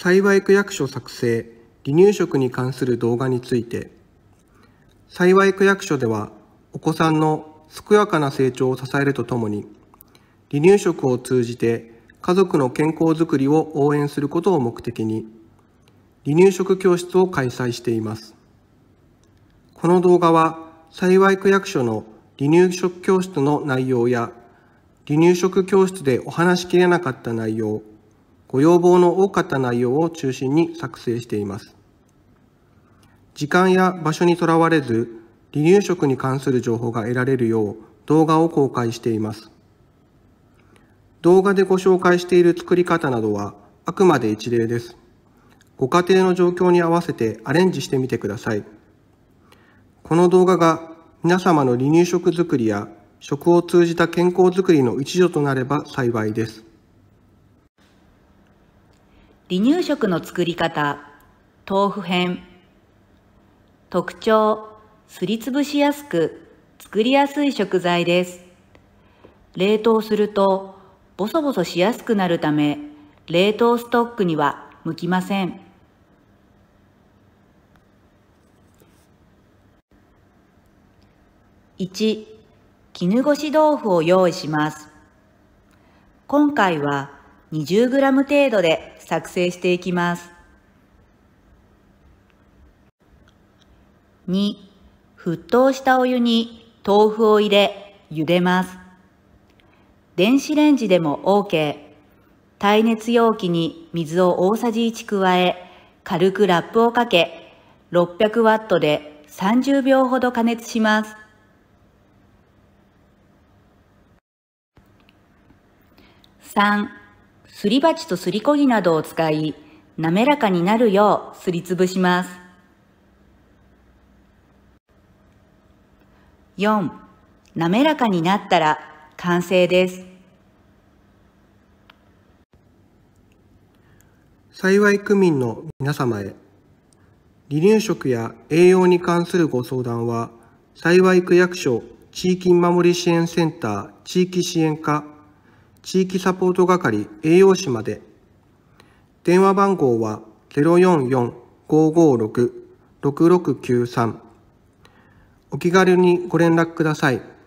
幸い区役所作成離乳食に関する動画について幸い区役所ではお子さんの健やかな成長を支えるとともに離乳食を通じて家族の健康づくりを応援することを目的に離乳食教室を開催していますこの動画は幸い区役所の離乳食教室の内容や離乳食教室でお話しきれなかった内容ご要望の多かった内容を中心に作成しています。時間や場所にとらわれず、離乳食に関する情報が得られるよう動画を公開しています。動画でご紹介している作り方などはあくまで一例です。ご家庭の状況に合わせてアレンジしてみてください。この動画が皆様の離乳食作りや食を通じた健康づくりの一助となれば幸いです。離乳食の作り方、豆腐編。特徴、すりつぶしやすく、作りやすい食材です。冷凍すると、ボソボソしやすくなるため、冷凍ストックには向きません。1、絹ごし豆腐を用意します。今回は、20g 程度で作成していきます。2、沸騰したお湯に豆腐を入れ、茹でます。電子レンジでも OK。耐熱容器に水を大さじ1加え、軽くラップをかけ、600ワットで30秒ほど加熱します。3すり鉢とすりこぎなどを使い、滑らかになるようすりつぶします。4. 滑らかになったら完成です。幸い区民の皆様へ、離乳食や栄養に関するご相談は、幸い区役所地域守り支援センター地域支援課地域サポート係栄養士まで。電話番号は044-556-6693。お気軽にご連絡ください。